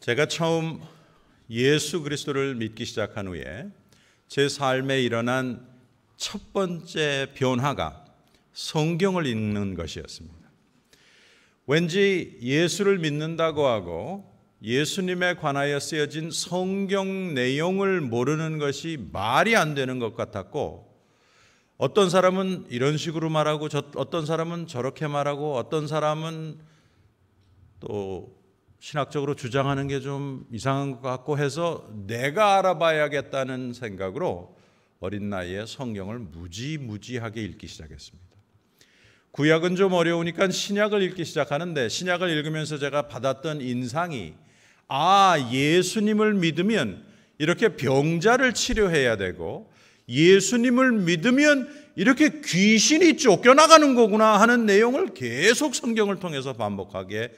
제가 처음 예수 그리스도를 믿기 시작한 후에 제 삶에 일어난 첫 번째 변화가 성경을 읽는 것이었습니다. 왠지 예수를 믿는다고 하고 예수님에 관하여 쓰여진 성경 내용을 모르는 것이 말이 안 되는 것 같았고 어떤 사람은 이런 식으로 말하고 어떤 사람은 저렇게 말하고 어떤 사람은 또 신학적으로 주장하는 게 좀 이상한 것 같고 해서 내가 알아봐야겠다는 생각으로 어린 나이에 성경을 무지무지하게 읽기 시작했습니다. 구약은 좀 어려우니까 신약을 읽기 시작하는데 신약을 읽으면서 제가 받았던 인상이 아, 예수님을 믿으면 이렇게 병자를 치료해야 되고 예수님을 믿으면 이렇게 귀신이 쫓겨나가는 거구나 하는 내용을 계속 성경을 통해서 반복하게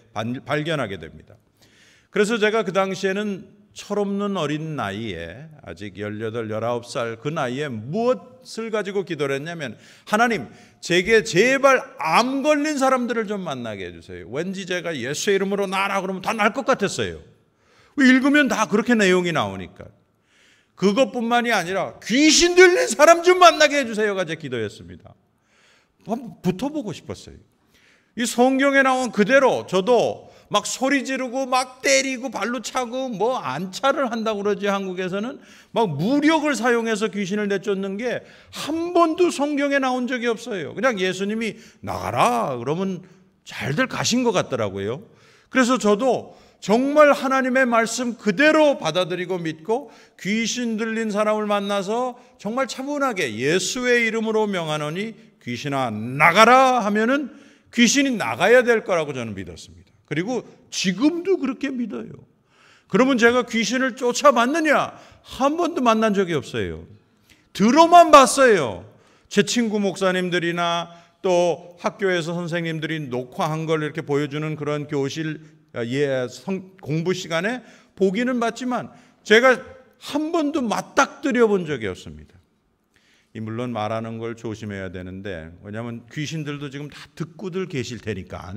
발견하게 됩니다. 그래서 제가 그 당시에는 철없는 어린 나이에 아직 18, 19살 그 나이에 무엇을 가지고 기도를 했냐면 하나님 제게 제발 암 걸린 사람들을 좀 만나게 해주세요. 왠지 제가 예수의 이름으로 나라 그러면 다 날 것 같았어요. 읽으면 다 그렇게 내용이 나오니까. 그것뿐만이 아니라 귀신 들린 사람 좀 만나게 해주세요가 제 기도였습니다. 한번 붙어보고 싶었어요. 이 성경에 나온 그대로 저도 막 소리 지르고 막 때리고 발로 차고 뭐 안차를 한다고 그러지 한국에서는 막 무력을 사용해서 귀신을 내쫓는 게 한 번도 성경에 나온 적이 없어요. 그냥 예수님이 나가라 그러면 잘들 가신 것 같더라고요. 그래서 저도 정말 하나님의 말씀 그대로 받아들이고 믿고 귀신 들린 사람을 만나서 정말 차분하게 예수의 이름으로 명하노니 귀신아 나가라 하면은 귀신이 나가야 될 거라고 저는 믿었습니다. 그리고 지금도 그렇게 믿어요. 그러면 제가 귀신을 쫓아봤느냐? 한 번도 만난 적이 없어요. 들어만 봤어요. 제 친구 목사님들이나 또 학교에서 선생님들이 녹화한 걸 이렇게 보여주는 그런 교실 아, 예, 성, 공부 시간에 보기는 봤지만 제가 한 번도 맞닥뜨려 본 적이 없습니다. 이 물론 말하는 걸 조심해야 되는데 왜냐하면 귀신들도 지금 다 듣고들 계실 테니까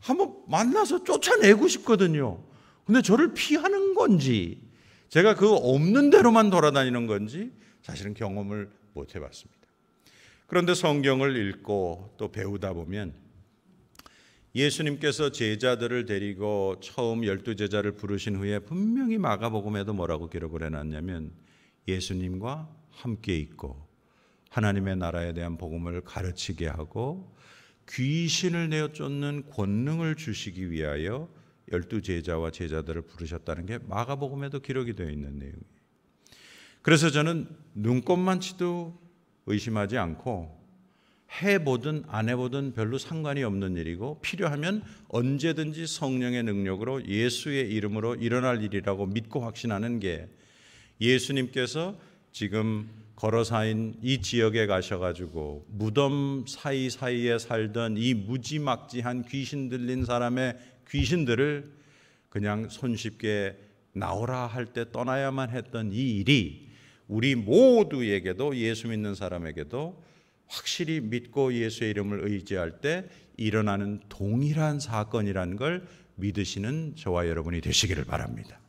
한번 만나서 쫓아내고 싶거든요. 근데 저를 피하는 건지 제가 그 없는 대로만 돌아다니는 건지 사실은 경험을 못 해봤습니다. 그런데 성경을 읽고 또 배우다 보면 예수님께서 제자들을 데리고 처음 열두 제자를 부르신 후에 분명히 마가복음에도 뭐라고 기록을 해놨냐면 예수님과 함께 있고 하나님의 나라에 대한 복음을 가르치게 하고 귀신을 내어 쫓는 권능을 주시기 위하여 열두 제자와 제자들을 부르셨다는 게 마가복음에도 기록이 되어 있는 내용이에요. 그래서 저는 눈꼽만치도 의심하지 않고 해보든 안 해보든 별로 상관이 없는 일이고 필요하면 언제든지 성령의 능력으로 예수의 이름으로 일어날 일이라고 믿고 확신하는 게 예수님께서 지금 걸어사인 이 지역에 가셔가지고 무덤 사이사이에 살던 이 무지막지한 귀신 들린 사람의 귀신들을 그냥 손쉽게 나오라 할 때 떠나야만 했던 이 일이 우리 모두에게도 예수 믿는 사람에게도 확실히 믿고 예수의 이름을 의지할 때 일어나는 동일한 사건이라는 걸 믿으시는 저와 여러분이 되시기를 바랍니다.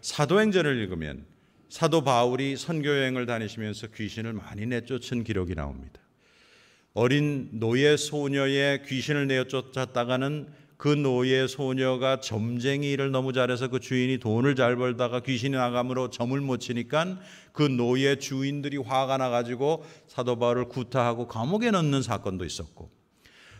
사도행전을 읽으면 사도 바울이 선교 여행을 다니시면서 귀신을 많이 내쫓은 기록이 나옵니다. 어린 노예 소녀의 귀신을 내쫓았다가는 그 노예 소녀가 점쟁이 일을 너무 잘해서 그 주인이 돈을 잘 벌다가 귀신이 나감으로 점을 못 치니까 그 노예 주인들이 화가 나가지고 사도 바울을 구타하고 감옥에 넣는 사건도 있었고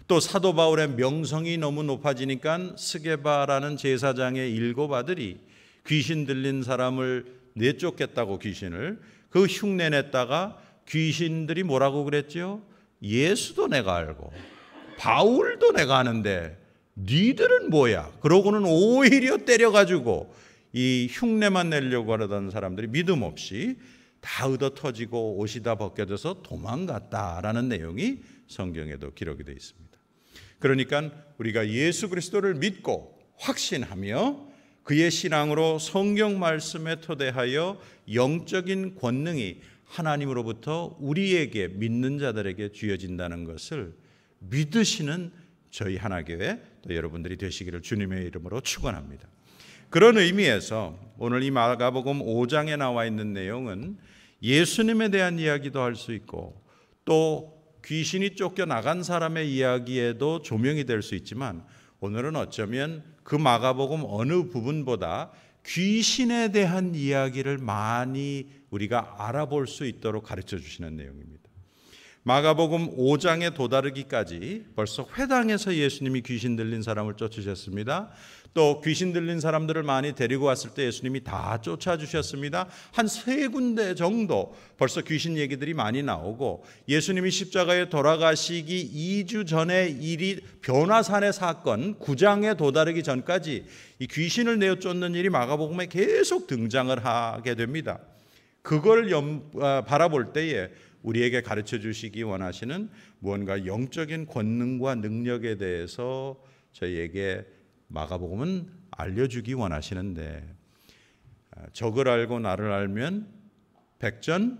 또 사도 바울의 명성이 너무 높아지니까 스게바라는 제사장의 일곱 아들이 귀신 들린 사람을 내쫓겠다고 귀신을 그 흉내 냈다가 귀신들이 뭐라고 그랬지요? 예수도 내가 알고 바울도 내가 아는데 니들은 뭐야? 그러고는 오히려 때려가지고 이 흉내만 내려고 하던 사람들이 믿음 없이 다 얻어 터지고 옷이 다 벗겨져서 도망갔다라는 내용이 성경에도 기록이 되어 있습니다. 그러니까 우리가 예수 그리스도를 믿고 확신하며 그의 신앙으로 성경 말씀에 토대하여 영적인 권능이 하나님으로부터 우리에게 믿는 자들에게 주어진다는 것을 믿으시는 저희 하나교회 또 여러분들이 되시기를 주님의 이름으로 축원합니다. 그런 의미에서 오늘 이 마가복음 5장에 나와 있는 내용은 예수님에 대한 이야기도 할 수 있고 또 귀신이 쫓겨 나간 사람의 이야기에도 조명이 될 수 있지만 오늘은 어쩌면 그 마가복음 어느 부분보다 귀신에 대한 이야기를 많이 우리가 알아볼 수 있도록 가르쳐 주시는 내용입니다. 마가복음 5장에 도다르기까지 벌써 회당에서 예수님이 귀신 들린 사람을 쫓으셨습니다. 또 귀신 들린 사람들을 많이 데리고 왔을 때 예수님이 다 쫓아주셨습니다. 한 세 군데 정도 벌써 귀신 얘기들이 많이 나오고 예수님이 십자가에 돌아가시기 2주 전에 일이 변화산의 사건 9장에 도다르기 전까지 이 귀신을 내어 쫓는 일이 마가복음에 계속 등장을 하게 됩니다. 그걸 아, 바라볼 때에 우리에게 가르쳐 주시기 원하시는 무언가 영적인 권능과 능력에 대해서 저희에게 마가복음은 알려주기 원하시는데 아, 적을 알고 나를 알면 백전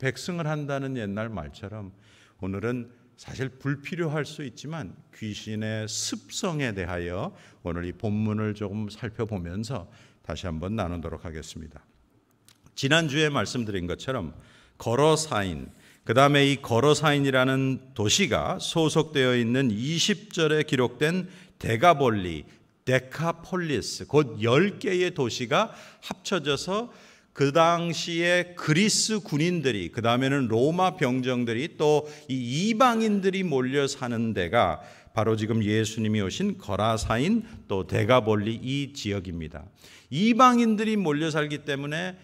백승을 한다는 옛날 말처럼 오늘은 사실 불필요할 수 있지만 귀신의 습성에 대하여 오늘 이 본문을 조금 살펴보면서 다시 한번 나누도록 하겠습니다. 지난주에 말씀드린 것처럼 걸어 사인 그 다음에 이거러사인이라는 도시가 소속되어 있는 20절에 기록된 데가볼리, 데카폴리스, 곧 10개의 도시가 합쳐져서 그 당시에 그리스 군인들이, 그 다음에는 로마 병정들이 또 이 이방인들이 몰려 사는 데가 바로 지금 예수님이 오신 거라사인 또 데가볼리 이 지역입니다. 이방인들이 몰려 살기 때문에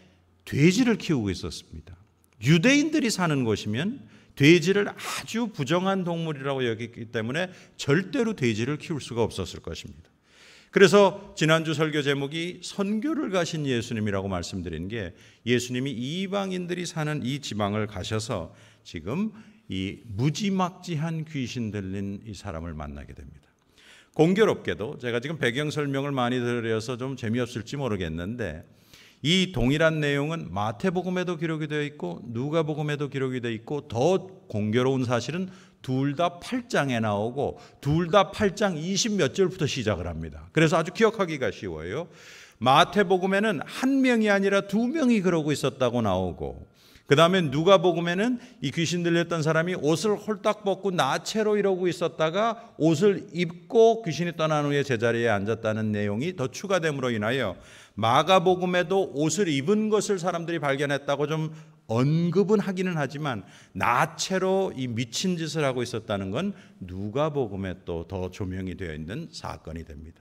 돼지를 키우고 있었습니다. 유대인들이 사는 곳이면 돼지를 아주 부정한 동물이라고 여기기 때문에 절대로 돼지를 키울 수가 없었을 것입니다. 그래서 지난주 설교 제목이 선교를 가신 예수님이라고 말씀드린 게 예수님이 이방인들이 사는 이 지방을 가셔서 지금 이 무지막지한 귀신 들린 이 사람을 만나게 됩니다. 공교롭게도 제가 지금 배경 설명을 많이 드려서 좀 재미없을지 모르겠는데 이 동일한 내용은 마태복음에도 기록이 되어 있고 누가복음에도 기록이 되어 있고 더 공교로운 사실은 둘 다 8장에 나오고 둘 다 8장 20몇 절부터 시작을 합니다. 그래서 아주 기억하기가 쉬워요. 마태복음에는 한 명이 아니라 두 명이 그러고 있었다고 나오고 그 다음에 누가복음에는 이 귀신 들렸던 사람이 옷을 홀딱 벗고 나체로 이러고 있었다가 옷을 입고 귀신이 떠난 후에 제자리에 앉았다는 내용이 더 추가됨으로 인하여 마가복음에도 옷을 입은 것을 사람들이 발견했다고 좀 언급은 하기는 하지만 나체로 이 미친 짓을 하고 있었다는 건 누가복음에 또 더 조명이 되어 있는 사건이 됩니다.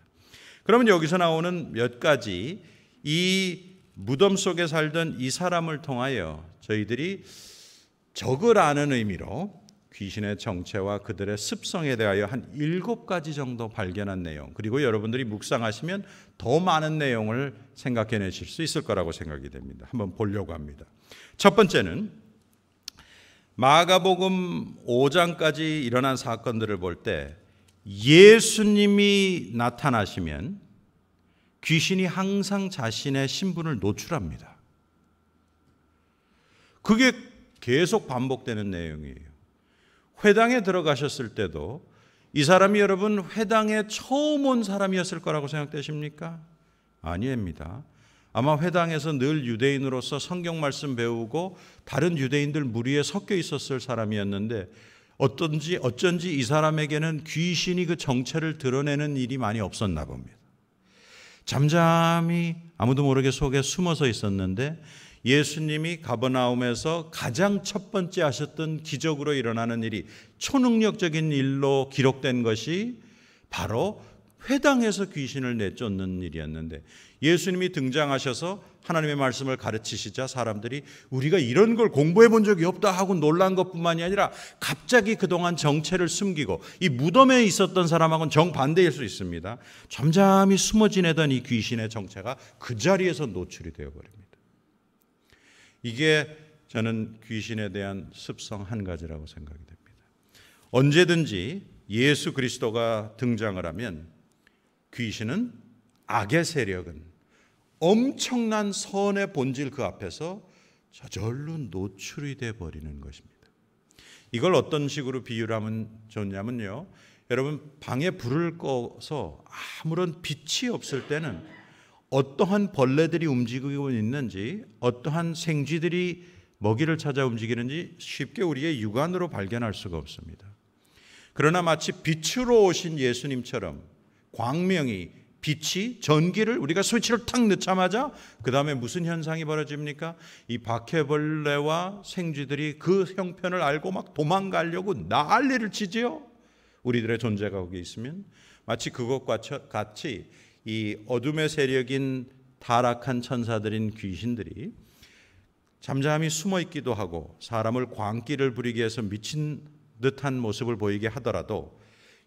그러면 여기서 나오는 몇 가지 이 무덤 속에 살던 이 사람을 통하여 저희들이 적을 아는 의미로 귀신의 정체와 그들의 습성에 대하여 한 일곱 가지 정도 발견한 내용, 그리고 여러분들이 묵상하시면 더 많은 내용을 생각해내실 수 있을 거라고 생각이 됩니다. 한번 보려고 합니다. 첫 번째는 마가복음 5장까지 일어난 사건들을 볼 때 예수님이 나타나시면 귀신이 항상 자신의 신분을 노출합니다. 그게 계속 반복되는 내용이에요. 회당에 들어가셨을 때도 이 사람이 여러분 회당에 처음 온 사람이었을 거라고 생각되십니까? 아니입니다. 아마 회당에서 늘 유대인으로서 성경 말씀 배우고 다른 유대인들 무리에 섞여 있었을 사람이었는데 어쩐지 어쩐지 이 사람에게는 귀신이 그 정체를 드러내는 일이 많이 없었나 봅니다. 잠잠히 아무도 모르게 속에 숨어서 있었는데 예수님이 가버나움에서 가장 첫 번째 하셨던 기적으로 일어나는 일이 초능력적인 일로 기록된 것이 바로 회당에서 귀신을 내쫓는 일이었는데 예수님이 등장하셔서 하나님의 말씀을 가르치시자 사람들이 우리가 이런 걸 공부해 본 적이 없다 하고 놀란 것뿐만이 아니라 갑자기 그동안 정체를 숨기고 이 무덤에 있었던 사람하고는 정반대일 수 있습니다. 점잠히 숨어 지내던 이 귀신의 정체가 그 자리에서 노출이 되어 버립니다. 이게 저는 귀신에 대한 습성 한 가지라고 생각이 됩니다. 언제든지 예수 그리스도가 등장을 하면 귀신은 악의 세력은 엄청난 선의 본질 그 앞에서 저절로 노출이 돼 버리는 것입니다. 이걸 어떤 식으로 비유를 하면 좋냐면요. 여러분 방에 불을 꺼서 아무런 빛이 없을 때는 어떠한 벌레들이 움직이고 있는지, 어떠한 생쥐들이 먹이를 찾아 움직이는지 쉽게 우리의 육안으로 발견할 수가 없습니다. 그러나 마치 빛으로 오신 예수님처럼 광명이 빛이 전기를 우리가 스위치를 탁 넣자마자 그 다음에 무슨 현상이 벌어집니까? 이 박해벌레와 생쥐들이 그 형편을 알고 막 도망가려고 난리를 치지요. 우리들의 존재가 거기 있으면 마치 그것과 같이 이 어둠의 세력인 타락한 천사들인 귀신들이 잠잠히 숨어 있기도 하고 사람을 광기를 부리게 해서 미친 듯한 모습을 보이게 하더라도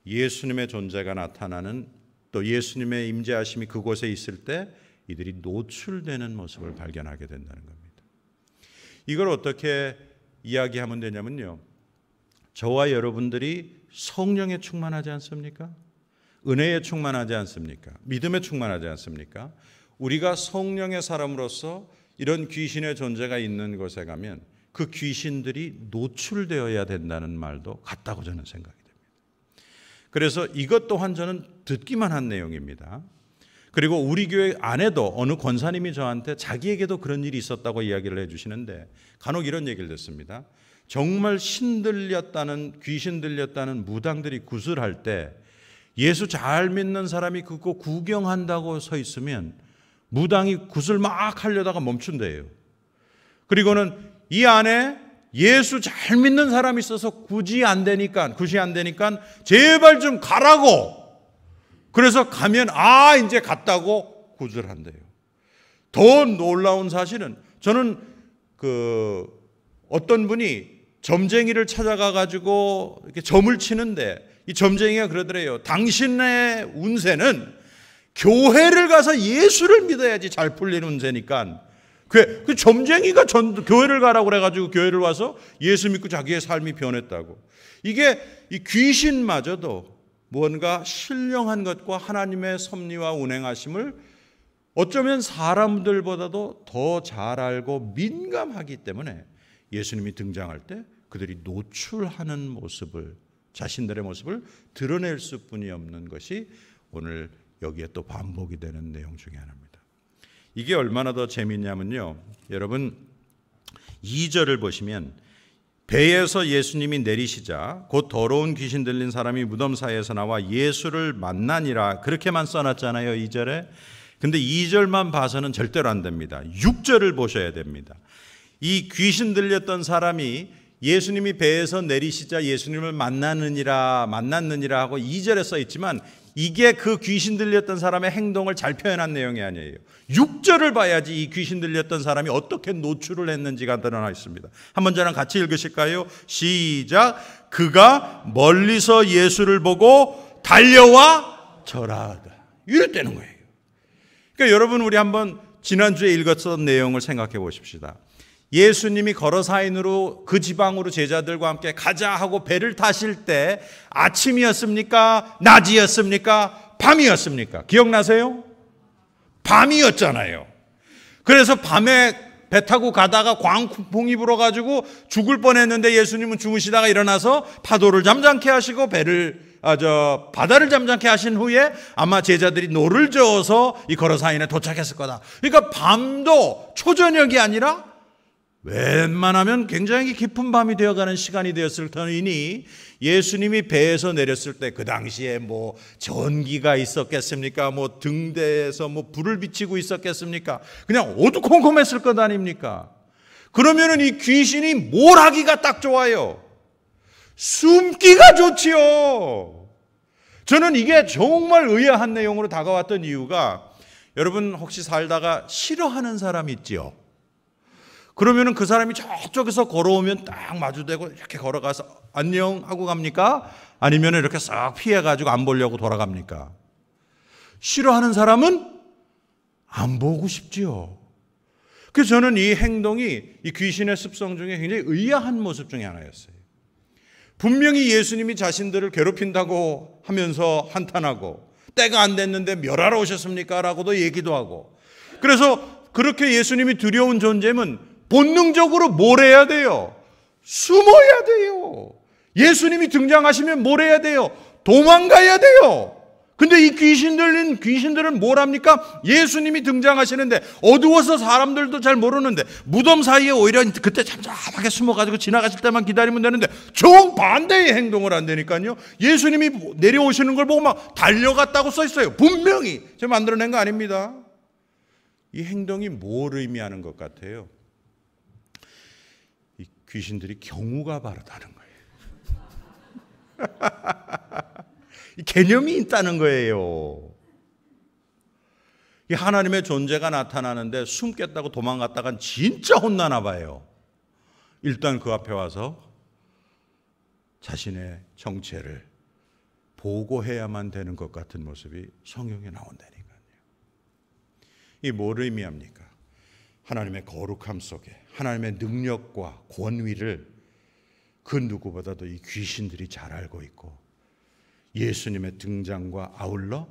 예수님의 존재가 나타나는 또 예수님의 임재하심이 그곳에 있을 때 이들이 노출되는 모습을 발견하게 된다는 겁니다. 이걸 어떻게 이야기하면 되냐면요. 저와 여러분들이 성령에 충만하지 않습니까? 은혜에 충만하지 않습니까? 믿음에 충만하지 않습니까? 우리가 성령의 사람으로서 이런 귀신의 존재가 있는 곳에 가면 그 귀신들이 노출되어야 된다는 말도 같다고 저는 생각이 됩니다. 그래서 이것 또한 저는 듣기만 한 내용입니다. 그리고 우리 교회 안에도 어느 권사님이 저한테 자기에게도 그런 일이 있었다고 이야기를 해주시는데 간혹 이런 얘기를 듣습니다. 정말 신들렸다는 귀신 들렸다는 무당들이 구슬할 때 예수 잘 믿는 사람이 그거 구경한다고 서 있으면 무당이 굿을 막 하려다가 멈춘대요. 그리고는 이 안에 예수 잘 믿는 사람이 있어서 굳이 안 되니까, 굳이 안 되니까 제발 좀 가라고. 그래서 가면 아, 이제 갔다고 구절한대요. 더 놀라운 사실은 저는 그 어떤 분이 점쟁이를 찾아가 가지고 이렇게 점을 치는데 이 점쟁이가 그러더래요. 당신의 운세는 교회를 가서 예수를 믿어야지 잘 풀리는 운세니까. 그, 그, 점쟁이가 전, 교회를 가라고 그래가지고 교회를 와서 예수 믿고 자기의 삶이 변했다고. 이게 이 귀신마저도 무언가 신령한 것과 하나님의 섭리와 운행하심을 어쩌면 사람들보다도 더 잘 알고 민감하기 때문에 예수님이 등장할 때 그들이 노출하는 모습을 자신들의 모습을 드러낼 수뿐이 없는 것이 오늘 여기에 또 반복이 되는 내용 중에 하나입니다. 이게 얼마나 더 재미있냐면요. 여러분 2절을 보시면 배에서 예수님이 내리시자 곧 더러운 귀신 들린 사람이 무덤 사이에서 나와 예수를 만나니라 그렇게만 써놨잖아요. 2절에. 근데 2절만 봐서는 절대로 안 됩니다. 6절을 보셔야 됩니다. 이 귀신 들렸던 사람이 예수님이 배에서 내리시자 예수님을 만나느니라 만났느니라 하고 2절에 써 있지만 이게 그 귀신 들렸던 사람의 행동을 잘 표현한 내용이 아니에요. 6절을 봐야지 이 귀신 들렸던 사람이 어떻게 노출을 했는지가 드러나 있습니다. 한번 저랑 같이 읽으실까요? 시작. 그가 멀리서 예수를 보고 달려와 절하다. 이랬다는 거예요. 그러니까 여러분 우리 한번 지난주에 읽었던 내용을 생각해 보십시다. 예수님이 걸어 사인으로 그 지방으로 제자들과 함께 가자 하고 배를 타실 때 아침이었습니까? 낮이었습니까? 밤이었습니까? 기억나세요? 밤이었잖아요. 그래서 밤에 배 타고 가다가 광풍이 불어가지고 죽을 뻔했는데 예수님은 죽으시다가 일어나서 파도를 잠잠케 하시고 배를 아, 저, 바다를 잠잠케 하신 후에 아마 제자들이 노를 저어서 이 걸어사인에 도착했을 거다. 그러니까 밤도 초저녁이 아니라 웬만하면 굉장히 깊은 밤이 되어가는 시간이 되었을 터이니 예수님이 배에서 내렸을 때 그 당시에 뭐 전기가 있었겠습니까? 뭐 등대에서 뭐 불을 비치고 있었겠습니까? 그냥 어두컴컴했을 것 아닙니까? 그러면은 이 귀신이 뭘 하기가 딱 좋아요. 숨기가 좋지요. 저는 이게 정말 의아한 내용으로 다가왔던 이유가 여러분 혹시 살다가 싫어하는 사람 있지요? 그러면은 그 사람이 저쪽에서 걸어오면 딱 마주대고 이렇게 걸어가서 안녕 하고 갑니까? 아니면 이렇게 싹 피해가지고 안 보려고 돌아갑니까? 싫어하는 사람은 안 보고 싶지요. 그래서 저는 이 행동이 이 귀신의 습성 중에 굉장히 의아한 모습 중에 하나였어요. 분명히 예수님이 자신들을 괴롭힌다고 하면서 한탄하고 때가 안 됐는데 멸하러 오셨습니까? 라고도 얘기도 하고 그래서 그렇게 예수님이 두려운 존재는 본능적으로 뭘 해야 돼요? 숨어야 돼요. 예수님이 등장하시면 뭘 해야 돼요? 도망가야 돼요. 근데 이 귀신 들린 귀신들은 뭘 합니까? 예수님이 등장하시는데 어두워서 사람들도 잘 모르는데 무덤 사이에 오히려 그때 잠잠하게 숨어가지고 지나가실 때만 기다리면 되는데 정반대의 행동을 한다니까요. 예수님이 내려오시는 걸 보고 막 달려갔다고 써 있어요. 분명히 제가 만들어낸 거 아닙니다. 이 행동이 뭘 의미하는 것 같아요? 귀신들이 경우가 바르다는 거예요. 개념이 있다는 거예요. 이 하나님의 존재가 나타나는데 숨겠다고 도망갔다간 진짜 혼나나 봐요. 일단 그 앞에 와서 자신의 정체를 보고해야만 되는 것 같은 모습이 성경에 나온다니까요. 이 뭐를 의미합니까? 하나님의 거룩함 속에 하나님의 능력과 권위를 그 누구보다도 이 귀신들이 잘 알고 있고 예수님의 등장과 아울러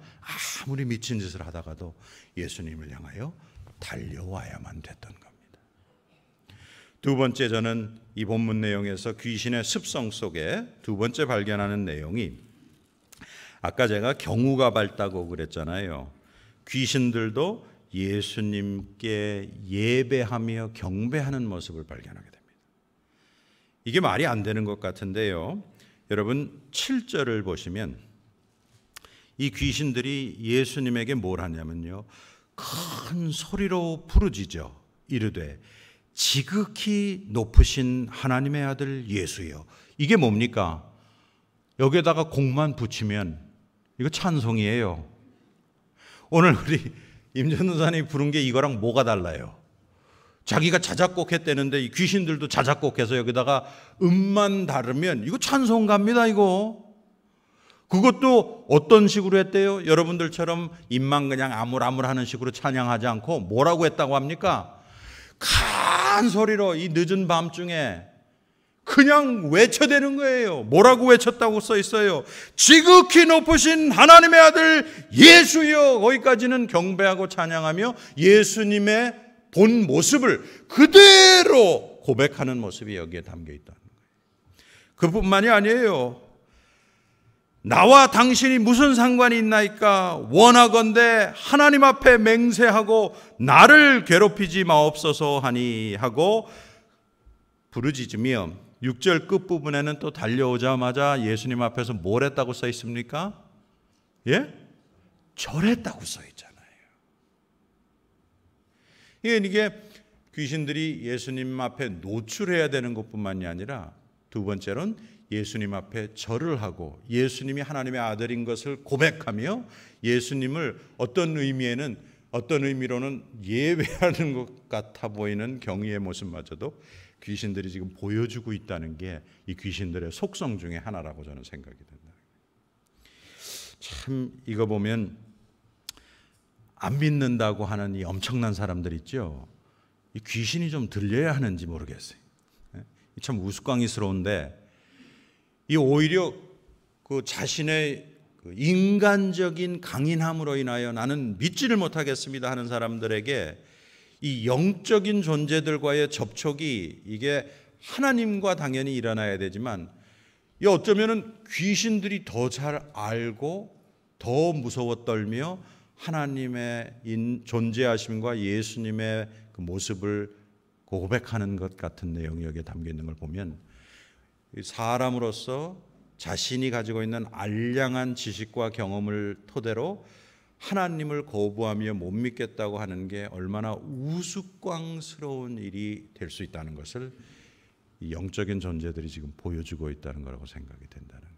아무리 미친 짓을 하다가도 예수님을 향하여 달려와야만 됐던 겁니다. 두 번째 저는 이 본문 내용에서 귀신의 습성 속에 두 번째 발견하는 내용이 아까 제가 경우가 밝다고 그랬잖아요. 귀신들도 예수님께 예배하며 경배하는 모습을 발견하게 됩니다. 이게 말이 안 되는 것 같은데요. 여러분 7절을 보시면 이 귀신들이 예수님에게 뭘 하냐면요. 큰 소리로 부르짖어 이르되 지극히 높으신 하나님의 아들 예수여. 이게 뭡니까? 여기에다가 공만 붙이면 이거 찬송이에요. 오늘 우리 임전우산이 부른 게 이거랑 뭐가 달라요? 자기가 자작곡했대는데 귀신들도 자작곡해서 여기다가 음만 다르면 이거 찬송 갑니다 이거. 그것도 어떤 식으로 했대요? 여러분들처럼 입만 그냥 아물아물하는 식으로 찬양하지 않고 뭐라고 했다고 합니까? 간 소리로 이 늦은 밤중에 그냥 외쳐대는 거예요. 뭐라고 외쳤다고 써 있어요. 지극히 높으신 하나님의 아들 예수여 거기까지는 경배하고 찬양하며 예수님의 본 모습을 그대로 고백하는 모습이 여기에 담겨 있다는 거예요. 그뿐만이 아니에요. 나와 당신이 무슨 상관이 있나이까 원하건대 하나님 앞에 맹세하고 나를 괴롭히지 마옵소서 하니 하고 부르짖으며 6절 끝부분에는 또 달려오자마자 예수님 앞에서 뭘 했다고 써 있습니까? 예? 절했다고 써 있잖아요. 이게 귀신들이 예수님 앞에 노출해야 되는 것뿐만이 아니라 두 번째로는 예수님 앞에 절을 하고 예수님이 하나님의 아들인 것을 고백하며 예수님을 어떤 의미에는 어떤 의미로는 예외하는 것 같아 보이는 경의의 모습마저도 귀신들이 지금 보여주고 있다는 게 이 귀신들의 속성 중에 하나라고 저는 생각이 된다. 참 이거 보면 안 믿는다고 하는 이 엄청난 사람들 있죠. 이 귀신이 좀 들려야 하는지 모르겠어요. 예? 참 우스꽝이스러운데 이 오히려 그 자신의 그 인간적인 강인함으로 인하여 나는 믿지를 못하겠습니다 하는 사람들에게 이 영적인 존재들과의 접촉이 이게 하나님과 당연히 일어나야 되지만 이 어쩌면은 귀신들이 더 잘 알고 더 무서워 떨며 하나님의 존재하심과 예수님의 그 모습을 고백하는 것 같은 내용이 여기에 담겨 있는 걸 보면 사람으로서 자신이 가지고 있는 알량한 지식과 경험을 토대로 하나님을 거부하며 못 믿겠다고 하는 게 얼마나 우스꽝스러운 일이 될 수 있다는 것을 영적인 존재들이 지금 보여주고 있다는 거라고 생각이 된다는 거예요.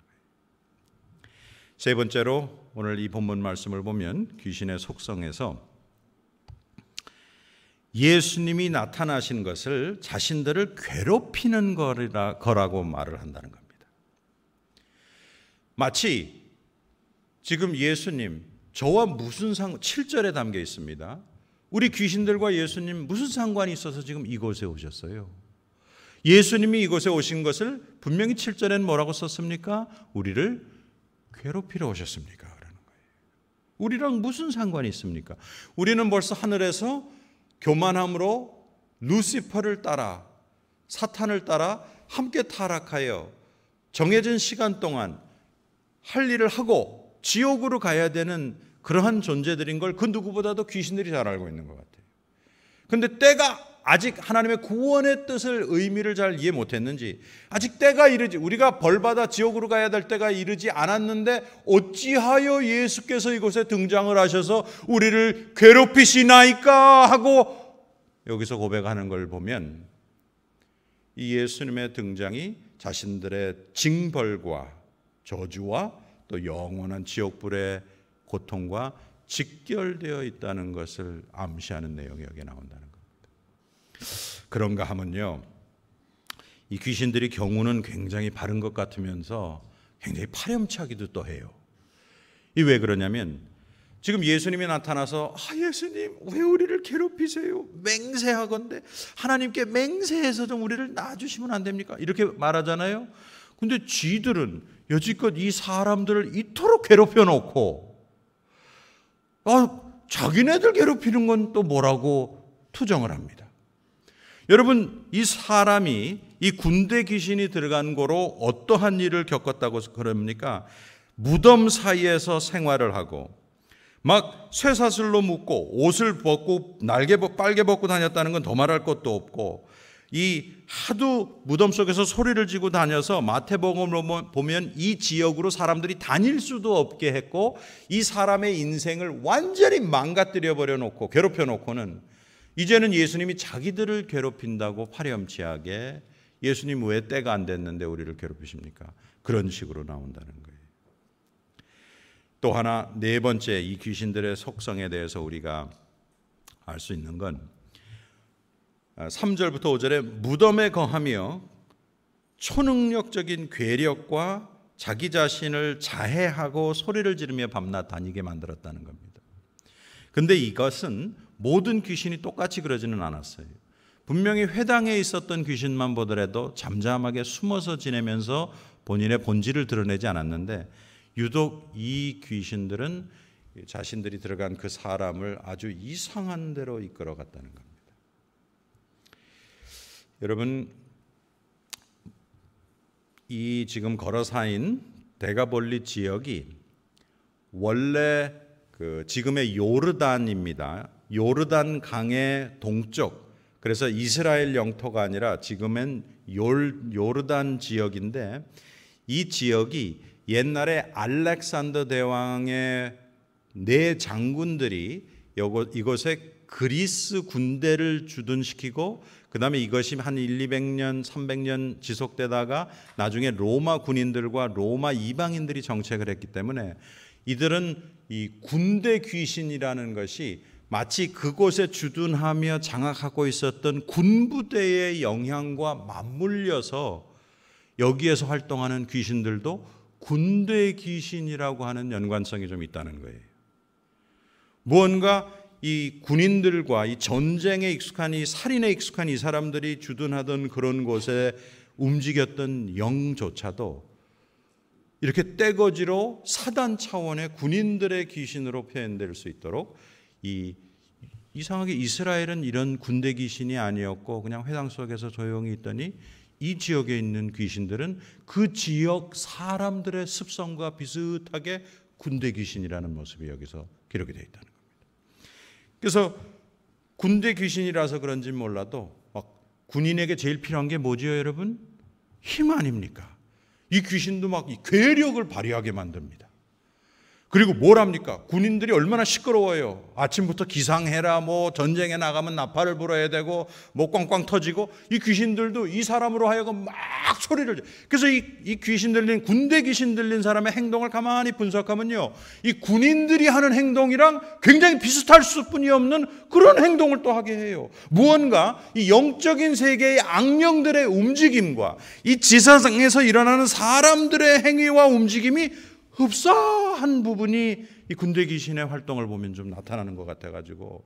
세 번째로 오늘 이 본문 말씀을 보면 귀신의 속성에서 예수님이 나타나신 것을 자신들을 괴롭히는 거라, 거라고 말을 한다는 겁니다. 마치 지금 예수님 저와 무슨 상 7절에 담겨 있습니다. 우리 귀신들과 예수님 무슨 상관이 있어서 지금 이곳에 오셨어요? 예수님이 이곳에 오신 것을 분명히 7절에는 뭐라고 썼습니까? 우리를 괴롭히러 오셨습니까? 라는 거예요. 우리랑 무슨 상관이 있습니까? 우리는 벌써 하늘에서 교만함으로 루시퍼를 따라 사탄을 따라 함께 타락하여 정해진 시간 동안 할 일을 하고 지옥으로 가야 되는 그러한 존재들인 걸 그 누구보다도 귀신들이 잘 알고 있는 것 같아요. 근데 때가 아직 하나님의 구원의 뜻을 의미를 잘 이해 못했는지 아직 때가 이르지 우리가 벌받아 지옥으로 가야 될 때가 이르지 않았는데 어찌하여 예수께서 이곳에 등장을 하셔서 우리를 괴롭히시나이까 하고 여기서 고백하는 걸 보면 이 예수님의 등장이 자신들의 징벌과 저주와 또 영원한 지옥불의 고통과 직결되어 있다는 것을 암시하는 내용이 여기에 나온다는 겁니다. 그런가 하면요. 이 귀신들이 경우는 굉장히 바른 것 같으면서 굉장히 파렴치하기도 또 해요. 이 왜 그러냐면 지금 예수님이 나타나서 아 예수님 왜 우리를 괴롭히세요? 맹세하건대 하나님께 맹세해서 좀 우리를 놔주시면 안 됩니까? 이렇게 말하잖아요. 근데 쥐들은 여지껏 이 사람들을 이토록 괴롭혀 놓고 아, 자기네들 괴롭히는 건 또 뭐라고 투정을 합니다. 여러분, 이 사람이 이 군대 귀신이 들어간 거로 어떠한 일을 겪었다고 그럽니까? 무덤 사이에서 생활을 하고 막 쇠사슬로 묶고 옷을 벗고 날개 빨개 벗고 다녔다는 건 더 말할 것도 없고 이 하도 무덤 속에서 소리를 지고 다녀서 마태복음으로 보면 이 지역으로 사람들이 다닐 수도 없게 했고 이 사람의 인생을 완전히 망가뜨려 버려 놓고 괴롭혀 놓고는 이제는 예수님이 자기들을 괴롭힌다고 파렴치하게 예수님 왜 때가 안 됐는데 우리를 괴롭히십니까? 그런 식으로 나온다는 거예요. 또 하나 네 번째 이 귀신들의 속성에 대해서 우리가 알 수 있는 건 3절부터 아, 5절에 무덤에 거하며 초능력적인 괴력과 자기 자신을 자해하고 소리를 지르며 밤낮 다니게 만들었다는 겁니다. 근데 이것은 모든 귀신이 똑같이 그러지는 않았어요. 분명히 회당에 있었던 귀신만 보더라도 잠잠하게 숨어서 지내면서 본인의 본질을 드러내지 않았는데 유독 이 귀신들은 자신들이 들어간 그 사람을 아주 이상한 데로 이끌어갔다는 겁니다. 여러분 이 지금 걸어 사인 대가볼리 지역이 원래 그 지금의 요르단입니다. 요르단 강의 동쪽. 그래서 이스라엘 영토가 아니라 지금은 요 요르단 지역인데 이 지역이 옛날에 알렉산더 대왕의 네 장군들이 이곳에 그리스 군대를 주둔시키고 그 다음에 이것이 한 1, 200년, 300년 지속되다가 나중에 로마 군인들과 로마 이방인들이 정책을 했기 때문에 이들은 이 군대 귀신이라는 것이 마치 그곳에 주둔하며 장악하고 있었던 군부대의 영향과 맞물려서 여기에서 활동하는 귀신들도 군대 귀신이라고 하는 연관성이 좀 있다는 거예요. 무언가 이 군인들과 이 전쟁에 익숙한 이 살인에 익숙한 이 사람들이 주둔하던 그런 곳에 움직였던 영조차도 이렇게 떼거지로 사단 차원의 군인들의 귀신으로 표현될 수 있도록 이 이상하게 이스라엘은 이런 군대 귀신이 아니었고 그냥 회당 속에서 조용히 있더니 이 지역에 있는 귀신들은 그 지역 사람들의 습성과 비슷하게 군대 귀신이라는 모습이 여기서 기록이 되어 있다는 그래서 군대 귀신이라서 그런지 몰라도 막 군인에게 제일 필요한 게 뭐지요, 여러분? 힘 아닙니까? 이 귀신도 막 괴력을 발휘하게 만듭니다. 그리고 뭘 합니까? 군인들이 얼마나 시끄러워요. 아침부터 기상해라, 뭐 전쟁에 나가면 나팔을 불어야 되고, 뭐 꽝꽝 터지고, 이 귀신들도 이 사람으로 하여금 막 소리를. 그래서 이, 이 귀신 들린, 군대 귀신 들린 사람의 행동을 가만히 분석하면요. 이 군인들이 하는 행동이랑 굉장히 비슷할 수 뿐이 없는 그런 행동을 또 하게 해요. 무언가 이 영적인 세계의 악령들의 움직임과 이 지사상에서 일어나는 사람들의 행위와 움직임이 흡사한 부분이 이 군대 귀신의 활동을 보면 좀 나타나는 것 같아가지고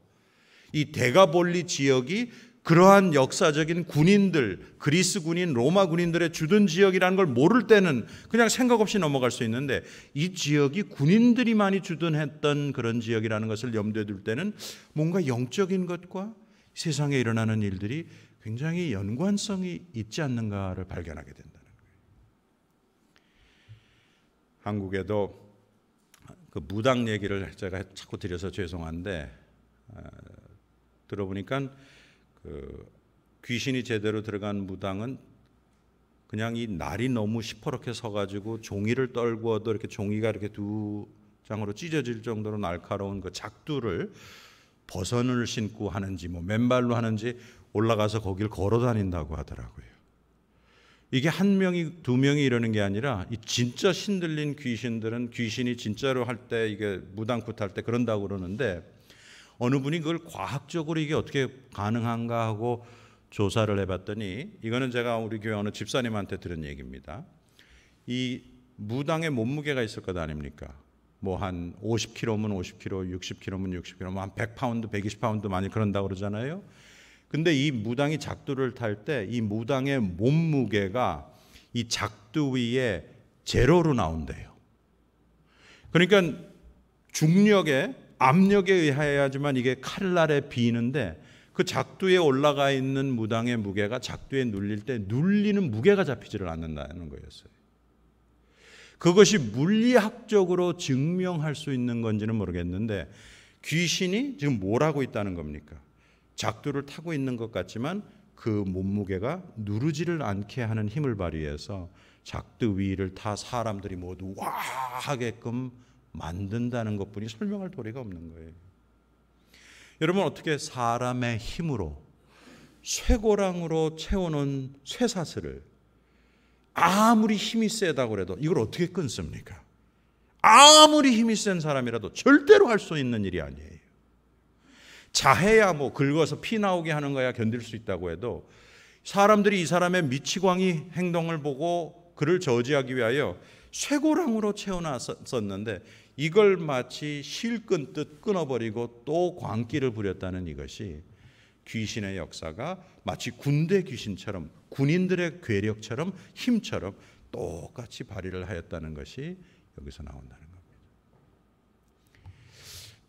이 대가볼리 지역이 그러한 역사적인 군인들, 그리스 군인, 로마 군인들의 주둔 지역이라는 걸 모를 때는 그냥 생각 없이 넘어갈 수 있는데 이 지역이 군인들이 많이 주둔했던 그런 지역이라는 것을 염두에 둘 때는 뭔가 영적인 것과 세상에 일어나는 일들이 굉장히 연관성이 있지 않는가를 발견하게 된다. 한국에도 그 무당 얘기를 제가 자꾸 드려서 죄송한데 어, 들어보니까 그 귀신이 제대로 들어간 무당은 그냥 이 날이 너무 시퍼렇게 서가지고 종이를 떨구어도 이렇게 종이가 이렇게 두 장으로 찢어질 정도로 날카로운 그 작두를 버선을 신고 하는지 뭐 맨발로 하는지 올라가서 거길 걸어 다닌다고 하더라고요. 이게 한 명이 두 명이 이러는 게 아니라 이 진짜 신들린 귀신들은 귀신이 진짜로 할 때 이게 무당굿 할때 그런다고 그러는데 어느 분이 그걸 과학적으로 이게 어떻게 가능한가 하고 조사를 해봤더니 이거는 제가 우리 교회 어느 집사님한테 들은 얘기입니다. 이 무당의 몸무게가 있을 것 아닙니까? 뭐 한 50kg면 50kg, 60kg면 60kg, 뭐한 100파운드, 120파운드 많이 그런다 고 그러잖아요. 근데 이 무당이 작두를 탈 때 이 무당의 몸무게가 이 작두 위에 제로로 나온대요. 그러니까 중력에 압력에 의하여야지만 이게 칼날에 비는데 그 작두에 올라가 있는 무당의 무게가 작두에 눌릴 때 눌리는 무게가 잡히지를 않는다는 거였어요. 그것이 물리학적으로 증명할 수 있는 건지는 모르겠는데 귀신이 지금 뭘 하고 있다는 겁니까? 작두를 타고 있는 것 같지만 그 몸무게가 누르지를 않게 하는 힘을 발휘해서 작두 위를 타 사람들이 모두 와 하게끔 만든다는 것뿐이 설명할 도리가 없는 거예요. 여러분 어떻게 사람의 힘으로 쇠고랑으로 채워놓은 쇠사슬을 아무리 힘이 세다고 해도 이걸 어떻게 끊습니까? 아무리 힘이 센 사람이라도 절대로 할 수 있는 일이 아니에요. 자해야 뭐 긁어서 피 나오게 하는 거야 견딜 수 있다고 해도 사람들이 이 사람의 미치광이 행동을 보고 그를 저지하기 위하여 쇠고랑으로 채워놨었는데 이걸 마치 실끈듯 끊어버리고 또 광기를 부렸다는 이것이 귀신의 역사가 마치 군대 귀신처럼 군인들의 괴력처럼 힘처럼 똑같이 발휘를 하였다는 것이 여기서 나온다는 것입니다.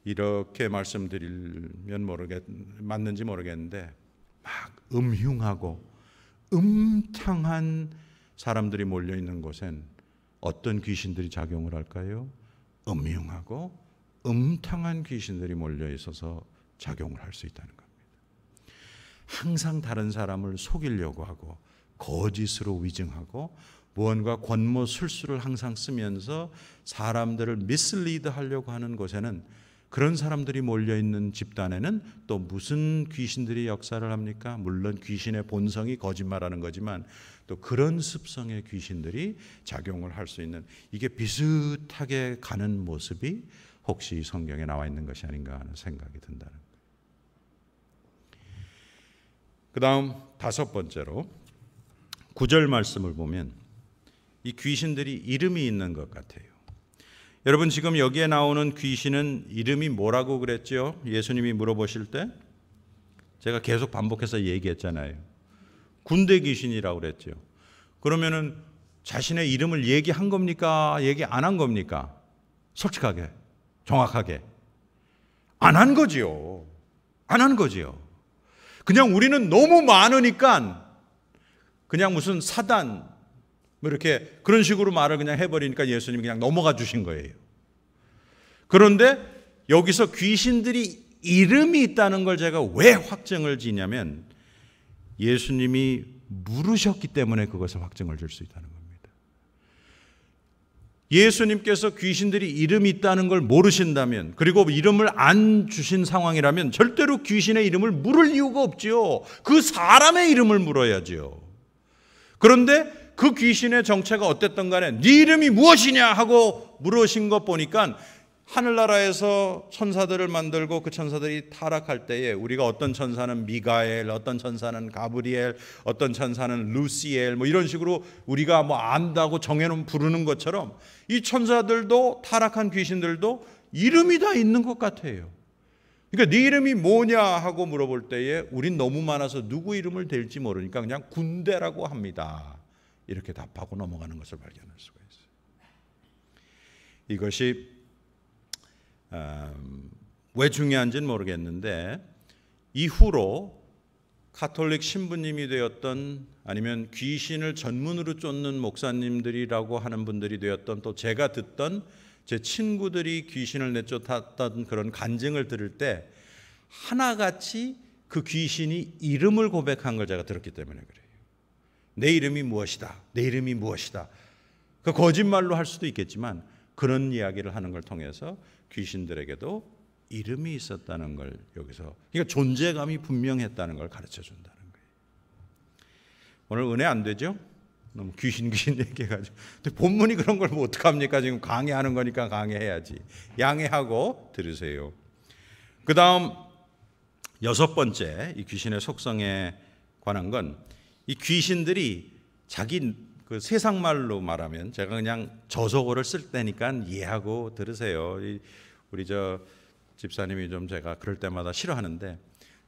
이렇게 말씀드리면 모르겠 맞는지 모르겠는데 막 음흉하고 음탕한 사람들이 몰려 있는 곳엔 어떤 귀신들이 작용을 할까요? 음흉하고 음탕한 귀신들이 몰려 있어서 작용을 할 수 있다는 겁니다. 항상 다른 사람을 속이려고 하고 거짓으로 위증하고 무언가 권모 술수를 항상 쓰면서 사람들을 미슬리드 하려고 하는 곳에는 그런 사람들이 몰려있는 집단에는 또 무슨 귀신들이 역사를 합니까? 물론 귀신의 본성이 거짓말하는 거지만 또 그런 습성의 귀신들이 작용을 할 수 있는 이게 비슷하게 가는 모습이 혹시 성경에 나와 있는 것이 아닌가 하는 생각이 든다는 그 다음 다섯 번째로 구절 말씀을 보면 이 귀신들이 이름이 있는 것 같아요. 여러분 지금 여기에 나오는 귀신은 이름이 뭐라고 그랬지 예수님이 물어보실 때 제가 계속 반복해서 얘기했잖아요. 군대 귀신이라고 그랬죠. 그러면은 자신의 이름을 얘기한 겁니까? 얘기 안 한 겁니까? 솔직하게, 정확하게. 안 한 거지요. 안 한 거지요. 그냥 우리는 너무 많으니까 그냥 무슨 사단, 뭐 이렇게 그런 식으로 말을 그냥 해버리니까 예수님이 그냥 넘어가 주신 거예요. 그런데 여기서 귀신들이 이름이 있다는 걸 제가 왜 확증을 지냐면 예수님이 물으셨기 때문에 그것을 확증을 줄 수 있다는 겁니다. 예수님께서 귀신들이 이름이 있다는 걸 모르신다면 그리고 이름을 안 주신 상황이라면 절대로 귀신의 이름을 물을 이유가 없지요. 그 사람의 이름을 물어야지요. 그런데 그 귀신의 정체가 어땠던 간에 네 이름이 무엇이냐 하고 물으신 것 보니까 하늘나라에서 천사들을 만들고 그 천사들이 타락할 때에 우리가 어떤 천사는 미가엘, 어떤 천사는 가브리엘, 어떤 천사는 루시엘 뭐 이런 식으로 우리가 뭐 안다고 정해놓은 부르는 것처럼 이 천사들도 타락한 귀신들도 이름이 다 있는 것 같아요. 그러니까 네 이름이 뭐냐 하고 물어볼 때에 우린 너무 많아서 누구 이름을 댈지 모르니까 그냥 군대라고 합니다. 이렇게 답하고 넘어가는 것을 발견할 수가 있어요. 이것이 음, 왜 중요한지는 모르겠는데 이후로 카톨릭 신부님이 되었던 아니면 귀신을 전문으로 쫓는 목사님들이라고 하는 분들이 되었던 또 제가 듣던 제 친구들이 귀신을 내쫓았던 그런 간증을 들을 때 하나같이 그 귀신이 이름을 고백한 걸 제가 들었기 때문에 그래요. 내 이름이 무엇이다. 내 이름이 무엇이다. 그 거짓말로 할 수도 있겠지만 그런 이야기를 하는 걸 통해서 귀신들에게도 이름이 있었다는 걸 여기서 그러니까 존재감이 분명했다는 걸 가르쳐 준다는 거예요. 오늘 은혜 안 되죠? 너무 귀신 귀신 얘기해가지고 근데 본문이 그런 걸 뭐 어떡합니까? 지금 강의하는 거니까 강의해야지 양해하고 들으세요. 그 다음 여섯 번째 이 귀신의 속성에 관한 건이 귀신들이 자기 그 세상 말로 말하면 제가 그냥 저속어를 쓸 때니까 이해하고 들으세요. 우리 저 집사님이 좀 제가 그럴 때마다 싫어하는데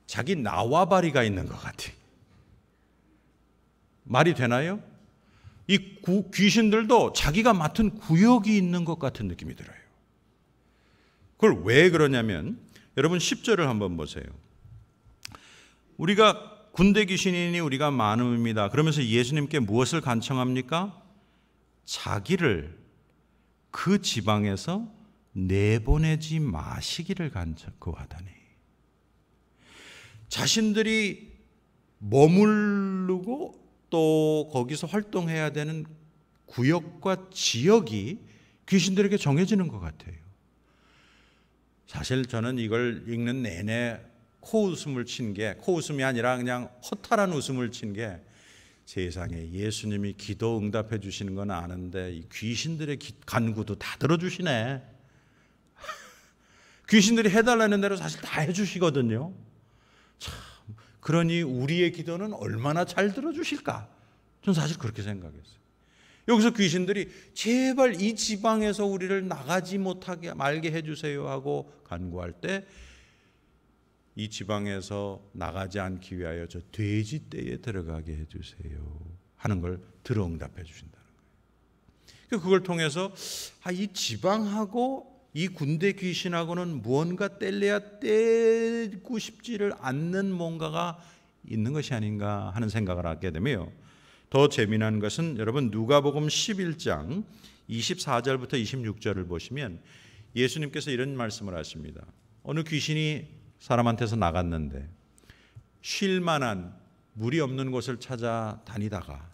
자기 나와바리가 있는 것 같아. 말이 되나요? 이 구, 귀신들도 자기가 맡은 구역이 있는 것 같은 느낌이 들어요. 그걸 왜 그러냐면 여러분 10절을 한번 보세요. 우리가 군대 귀신이니 우리가 많음입니다. 그러면서 예수님께 무엇을 간청합니까? 자기를 그 지방에서 내보내지 마시기를 간청 그 하다니 자신들이 머무르고 또 거기서 활동해야 되는 구역과 지역이 귀신들에게 정해지는 것 같아요. 사실 저는 이걸 읽는 내내 코웃음을 친 게 코웃음이 아니라 그냥 허탈한 웃음을 친 게 세상에 예수님이 기도 응답해 주시는 건 아는데 이 귀신들의 간구도 다 들어주시네. 귀신들이 해달라는 대로 사실 다 해주시거든요. 참 그러니 우리의 기도는 얼마나 잘 들어주실까? 전 사실 그렇게 생각했어요. 여기서 귀신들이 제발 이 지방에서 우리를 나가지 못하게 말게 해주세요 하고 간구할 때이 지방에서 나가지 않기 위하여 저 돼지 떼에 들어가게 해주세요 하는 걸 들어응답해 주신다는 거예요. 그러니까 그걸 통해서 아, 이 지방하고 이 군대 귀신하고는 무언가 뗄래야 떼고 싶지를 않는 뭔가가 있는 것이 아닌가 하는 생각을 하게 되며 더 재미난 것은 여러분 누가복음 11장 24절부터 26절을 보시면 예수님께서 이런 말씀을 하십니다. 어느 귀신이 사람한테서 나갔는데 쉴 만한 물이 없는 곳을 찾아 다니다가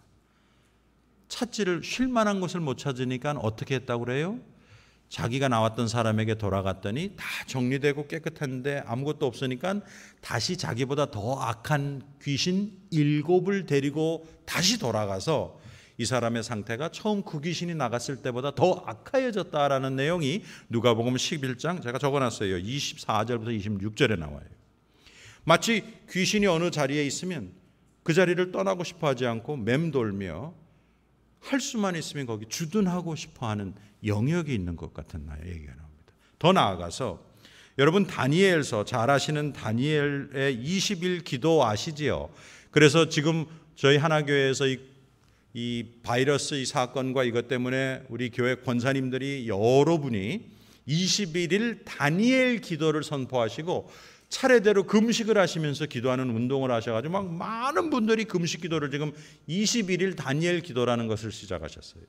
찾지를 쉴 만한 곳을 못 찾으니까 어떻게 했다고 그래요? 자기가 나왔던 사람에게 돌아갔더니 다 정리되고 깨끗한데 아무것도 없으니까 다시 자기보다 더 악한 귀신 일곱을 데리고 다시 돌아가서 이 사람의 상태가 처음 그 귀신이 나갔을 때보다 더악화해졌다라는 내용이 누가복음 11장 제가 적어놨어요. 24절부터 26절에 나와요. 마치 귀신이 어느 자리에 있으면 그 자리를 떠나고 싶어하지 않고 맴돌며 할 수만 있으면 거기 주둔하고 싶어하는 영역이 있는 것 같은 나의 얘기가 나옵니다. 더 나아가서 여러분 다니엘서 잘 아시는 다니엘의 20일 기도 아시지요? 그래서 지금 저희 하나교회에서 이이 바이러스 이 사건과 이것 때문에 우리 교회 권사님들이 여러분이 21일 다니엘 기도를 선포하시고 차례대로 금식을 하시면서 기도하는 운동을 하셔가지고 막 많은 분들이 금식 기도를 지금 21일 다니엘 기도라는 것을 시작하셨어요.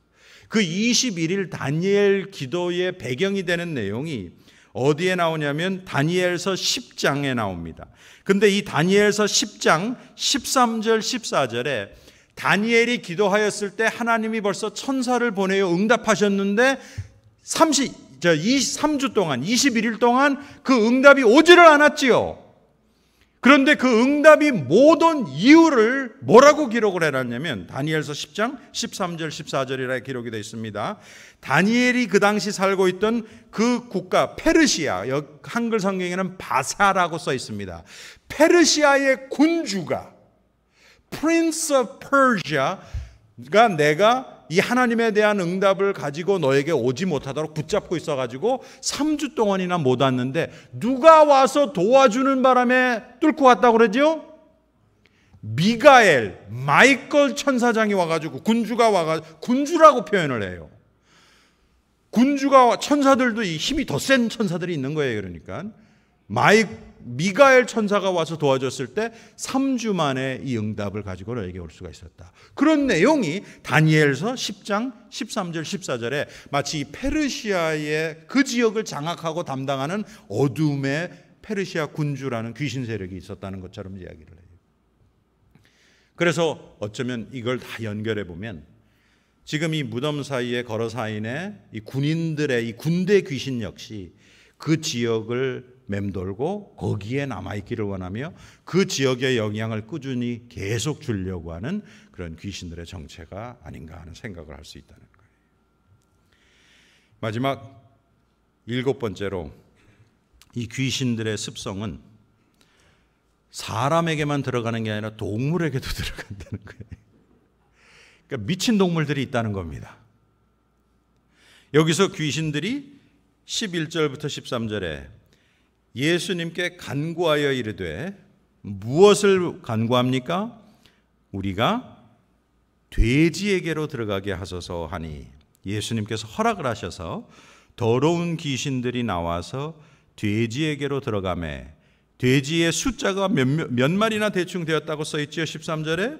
그 21일 다니엘 기도의 배경이 되는 내용이 어디에 나오냐면 다니엘서 10장에 나옵니다. 근데 이 다니엘서 10장 13절 14절에 다니엘이 기도하였을 때 하나님이 벌써 천사를 보내어 응답하셨는데 30, 저 23주 동안, 21일 동안 그 응답이 오지를 않았지요. 그런데 그 응답이 모든 이유를 뭐라고 기록을 해놨냐면 다니엘서 10장 13절 14절이라 기록이 되어 있습니다. 다니엘이 그 당시 살고 있던 그 국가 페르시아 한글 성경에는 바사라고 써 있습니다. 페르시아의 군주가 prince of Persia가 내가 이 하나님에 대한 응답을 가지고 너에게 오지 못하도록 붙잡고 있어가지고 3주 동안이나 못 왔는데 누가 와서 도와주는 바람에 뚫고 왔다고 그러지요? 미가엘, 마이클 천사장이 와가지고 군주가 와가 지고 군주라고 표현을 해요. 군주가 천사들도 이 힘이 더 센 천사들이 있는 거예요. 그러니까 마이 미가엘 천사가 와서 도와줬을 때 3주 만에 이 응답을 가지고 너에게 올 수가 있었다. 그런 내용이 다니엘서 10장 13절 14절에 마치 페르시아의 그 지역을 장악하고 담당하는 어둠의 페르시아 군주라는 귀신 세력이 있었다는 것처럼 이야기를 해요. 그래서 어쩌면 이걸 다 연결해 보면 지금 이 무덤 사이에 걸어 사인의 이 군인들의 이 군대 귀신 역시 그 지역을 맴돌고 거기에 남아있기를 원하며 그 지역의 영향을 꾸준히 계속 주려고 하는 그런 귀신들의 정체가 아닌가 하는 생각을 할 수 있다는 거예요. 마지막 일곱 번째로 이 귀신들의 습성은 사람에게만 들어가는 게 아니라 동물에게도 들어간다는 거예요. 그러니까 미친 동물들이 있다는 겁니다. 여기서 귀신들이 11절부터 13절에 예수님께 간구하여 이르되 무엇을 간구합니까? 우리가 돼지에게로 들어가게 하소서 하니 예수님께서 허락을 하셔서 더러운 귀신들이 나와서 돼지에게로 들어가매 돼지의 숫자가 몇, 몇 마리나 대충 되었다고 써 있지요. 13절에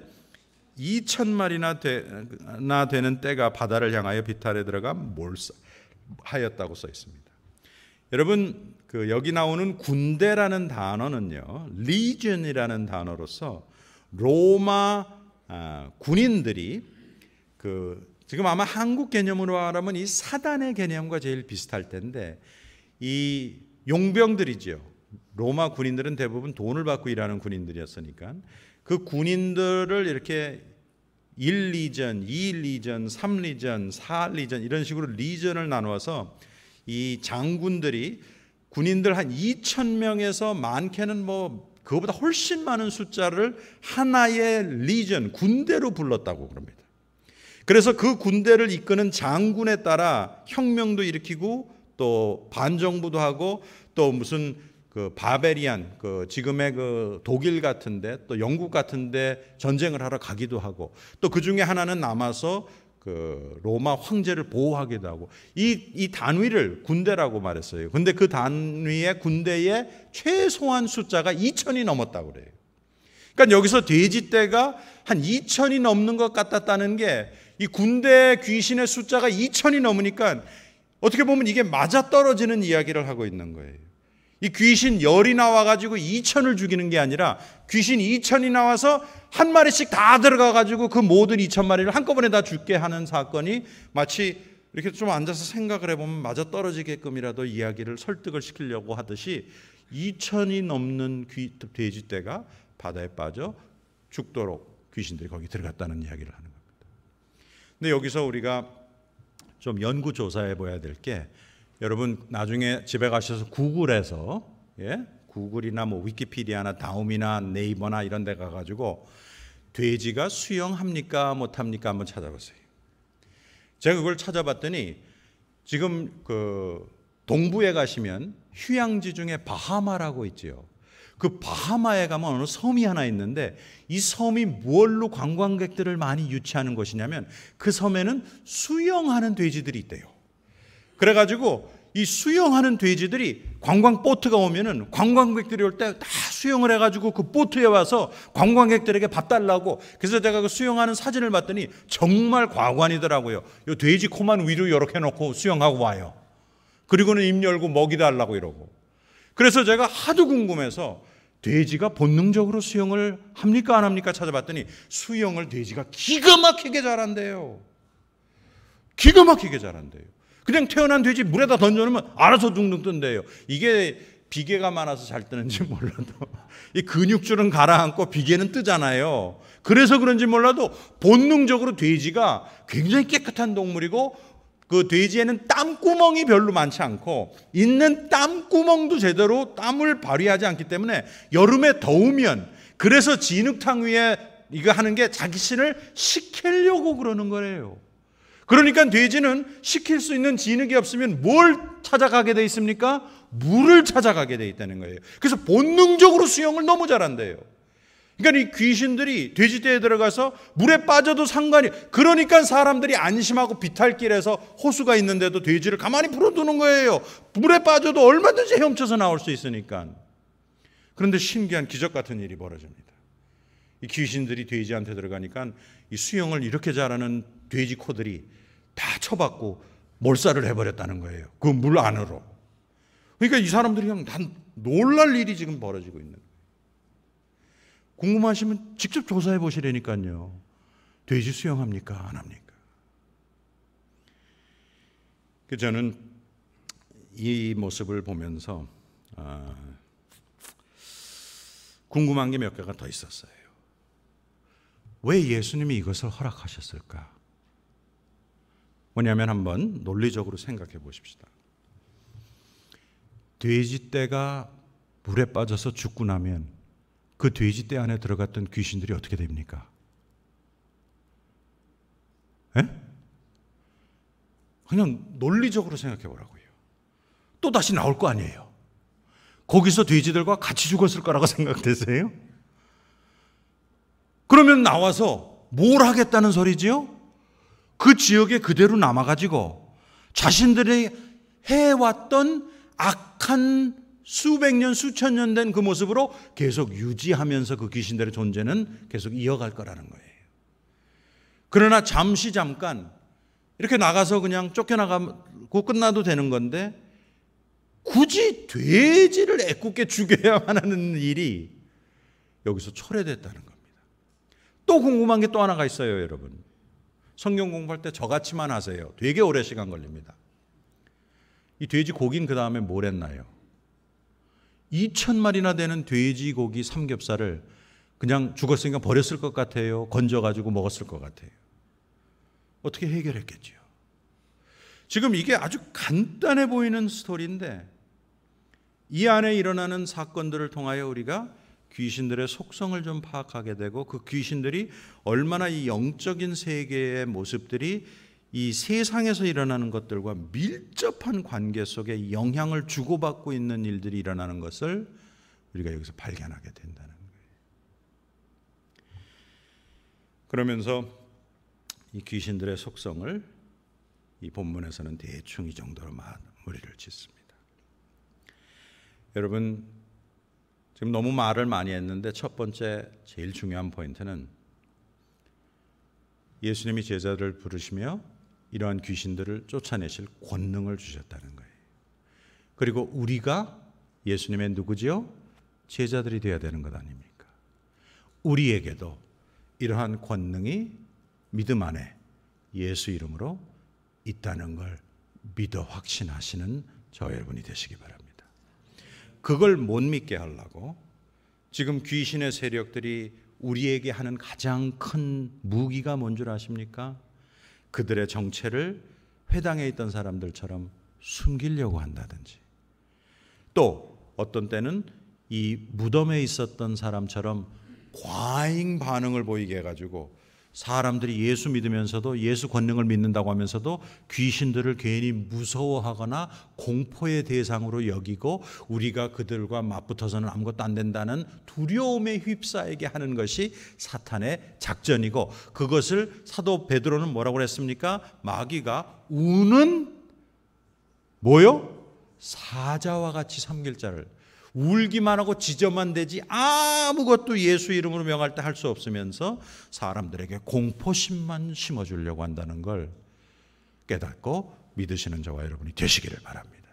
2천 마리나 되, 나 되는 때가 바다를 향하여 비탈에 들어가 몰사하였다고 써 있습니다. 여러분 그 여기 나오는 군대라는 단어는요, legion이라는 단어로서 로마 아, 군인들이 그 지금 아마 한국 개념으로 말 하면 이 사단의 개념과 제일 비슷할 텐데 이 용병들이죠. 로마 군인들은 대부분 돈을 받고 일하는 군인들이었으니까 그 군인들을 이렇게 1, 리전 2, 리전 3, 리전 4, 리전 이런 식으로 리전을 나누어서 이 장군들이 군인들 한 2천 명에서 많게는 뭐그것보다 훨씬 많은 숫자를 하나의 리전 군대로 불렀다고 그럽니다. 그래서 그 군대를 이끄는 장군에 따라 혁명도 일으키고 또 반정부도 하고 또 무슨 그 바베리안 그 지금의 그 독일 같은데 또 영국 같은데 전쟁을 하러 가기도 하고 또 그 중에 하나는 남아서 그 로마 황제를 보호하기도 하고 이, 이 단위를 군대라고 말했어요. 근데 그 단위의 군대의 최소한 숫자가 2천이 넘었다고 그래요. 그러니까 여기서 돼지떼가 한 2천이 넘는 것 같았다는 게 이 군대 귀신의 숫자가 2천이 넘으니까 어떻게 보면 이게 맞아떨어지는 이야기를 하고 있는 거예요. 이 귀신 열이 나와가지고 2천을 죽이는 게 아니라 귀신 2천이 나와서 한 마리씩 다 들어가가지고 그 모든 2천 마리를 한꺼번에 다 죽게 하는 사건이 마치 이렇게 좀 앉아서 생각을 해보면 마저 떨어지게끔이라도 이야기를 설득을 시키려고 하듯이 2천이 넘는 귀, 돼지떼가 바다에 빠져 죽도록 귀신들이 거기 들어갔다는 이야기를 하는 겁니다. 근데 여기서 우리가 좀 연구 조사해 봐야 될게 여러분 나중에 집에 가셔서 구글에서 예? 구글이나 뭐 위키피디아나 다음이나 네이버나 이런 데 가가지고 돼지가 수영합니까 못합니까 한번 찾아보세요. 제가 그걸 찾아봤더니 지금 그 동부에 가시면 휴양지 중에 바하마라고 있지요. 그 바하마에 가면 어느 섬이 하나 있는데 이 섬이 무얼로 관광객들을 많이 유치하는 것이냐면 그 섬에는 수영하는 돼지들이 있대요. 그래가지고 이 수영하는 돼지들이 관광 보트가 오면은 관광객들이 올 때 다 수영을 해가지고 그 보트에 와서 관광객들에게 밥 달라고 그래서 제가 그 수영하는 사진을 봤더니 정말 과관이더라고요. 요 돼지 코만 위로 이렇게 해놓고 수영하고 와요. 그리고는 입 열고 먹이 달라고 이러고. 그래서 제가 하도 궁금해서 돼지가 본능적으로 수영을 합니까 안 합니까 찾아봤더니 수영을 돼지가 기가 막히게 잘한대요. 기가 막히게 잘한대요. 그냥 태어난 돼지 물에다 던져놓으면 알아서 둥둥 뜬대요. 이게 비계가 많아서 잘 뜨는지 몰라도 이 근육줄은 가라앉고 비계는 뜨잖아요. 그래서 그런지 몰라도 본능적으로 돼지가 굉장히 깨끗한 동물이고 그 돼지에는 땀구멍이 별로 많지 않고 있는 땀구멍도 제대로 땀을 발휘하지 않기 때문에 여름에 더우면 그래서 진흙탕 위에 이거 하는 게 자기 신을 식히려고 그러는 거래요. 그러니까 돼지는 시킬 수 있는 진흙이 없으면 뭘 찾아가게 돼 있습니까? 물을 찾아가게 돼 있다는 거예요. 그래서 본능적으로 수영을 너무 잘한대요. 그러니까 이 귀신들이 돼지떼에 들어가서 물에 빠져도 상관이 그러니까 사람들이 안심하고 비탈길에서 호수가 있는데도 돼지를 가만히 불어두는 거예요. 물에 빠져도 얼마든지 헤엄쳐서 나올 수 있으니까. 그런데 신기한 기적 같은 일이 벌어집니다. 이 귀신들이 돼지한테 들어가니까 이 수영을 이렇게 잘하는 돼지 코들이 다 쳐받고 몰살을 해버렸다는 거예요. 그 물 안으로. 그러니까 이 사람들이 그냥 난 놀랄 일이 지금 벌어지고 있는 궁금하시면 직접 조사해 보시라니까요. 돼지 수영합니까? 안 합니까? 그 저는 이 모습을 보면서 아, 궁금한 게 몇 개가 더 있었어요. 왜 예수님이 이것을 허락하셨을까? 뭐냐면 한번 논리적으로 생각해 보십시다. 돼지떼가 물에 빠져서 죽고 나면 그 돼지떼 안에 들어갔던 귀신들이 어떻게 됩니까? 에? 그냥 논리적으로 생각해 보라고요. 또 다시 나올 거 아니에요. 거기서 돼지들과 같이 죽었을 거라고 생각되세요? 그러면 나와서 뭘 하겠다는 소리지요? 그 지역에 그대로 남아가지고 자신들이 해왔던 악한 수백 년, 수천 년 된 그 모습으로 계속 유지하면서 그 귀신들의 존재는 계속 이어갈 거라는 거예요. 그러나 잠시 잠깐 이렇게 나가서 그냥 쫓겨나가고 끝나도 되는 건데 굳이 돼지를 애꿎게 죽여야 하는 일이 여기서 철회됐다는 거예요. 또 궁금한 게 또 하나가 있어요, 여러분. 성경 공부할 때 저같이만 하세요. 되게 오래 시간 걸립니다. 이 돼지고기는 그 다음에 뭘 했나요? 2천마리나 되는 돼지고기 삼겹살을 그냥 죽었으니까 버렸을 것 같아요. 건져가지고 먹었을 것 같아요. 어떻게 해결했겠지요? 지금 이게 아주 간단해 보이는 스토리인데 이 안에 일어나는 사건들을 통하여 우리가 귀신들의 속성을 좀 파악하게 되고 그 귀신들이 얼마나 이 영적인 세계의 모습들이 이 세상에서 일어나는 것들과 밀접한 관계 속에 영향을 주고받고 있는 일들이 일어나는 것을 우리가 여기서 발견하게 된다는 거예요. 그러면서 이 귀신들의 속성을 이 본문에서는 대충 이 정도로 마무리를 짓습니다. 여러분 지금 너무 말을 많이 했는데 첫 번째 제일 중요한 포인트는 예수님이 제자들을 부르시며 이러한 귀신들을 쫓아내실 권능을 주셨다는 거예요. 그리고 우리가 예수님의 누구지요? 제자들이 되어야 되는 것 아닙니까? 우리에게도 이러한 권능이 믿음 안에 예수 이름으로 있다는 걸 믿어 확신하시는 저 여러분이 되시기 바랍니다. 그걸 못 믿게 하려고 지금 귀신의 세력들이 우리에게 하는 가장 큰 무기가 뭔 줄 아십니까? 그들의 정체를 회당에 있던 사람들처럼 숨기려고 한다든지 또 어떤 때는 이 무덤에 있었던 사람처럼 과잉 반응을 보이게 해가지고 사람들이 예수 믿으면서도 예수 권능을 믿는다고 하면서도 귀신들을 괜히 무서워하거나 공포의 대상으로 여기고 우리가 그들과 맞붙어서는 아무것도 안 된다는 두려움에 휩싸이게 하는 것이 사탄의 작전이고 그것을 사도 베드로는 뭐라고 그랬습니까? 마귀가 우는 뭐요? 사자와 같이 삼길자를 울기만 하고 지저만 되지 아무것도 예수 이름으로 명할 때 할 수 없으면서 사람들에게 공포심만 심어주려고 한다는 걸 깨닫고 믿으시는 저와 여러분이 되시기를 바랍니다.